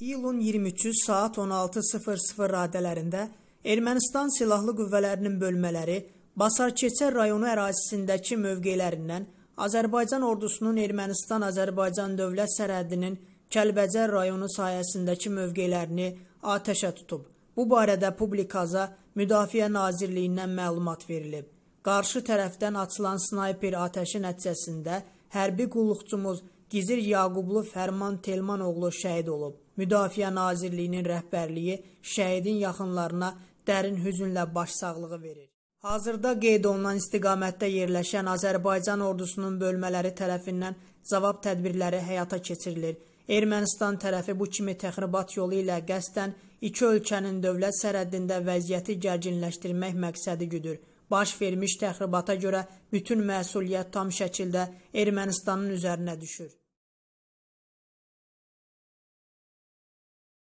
İyulun 23-ü saat 16:00 radələrində Ermənistan silahlı qüvvələrinin bölmələri Basarkeçər rayonu ərazisindəki mövqelərindən Azərbaycan ordusunun Ermənistan-Azərbaycan dövlət sərhədinin Kəlbəcər rayonu sayəsindəki mövqelərini atəşə tutub. Bu barədə publikaza Müdafiə Nazirliyindən məlumat verilib. Qarşı tərəfdən açılan snayper atəşi nəticəsində hərbi qulluqçumuz Gizir Yaqublu Fərman Telmanoğlu şəhid olub. Müdafiə Nazirliyinin rəhbərliyi şəhidin yaxınlarına dərin hüzünlə başsağlığı verir. Hazırda qeyd olunan istiqamətdə yerləşən Azərbaycan ordusunun bölmələri tərəfindən cavab tədbirləri həyata keçirilir. Ermənistan tərəfi bu kimi təxribat yolu ilə qəsdən iki ölkənin dövlət sərhədində vəziyyəti gərginləşdirmək məqsədi güdür baş vermiş təxribata görə bütün məsuliyyət tam şəkildə Ermənistanın üzərinə düşür.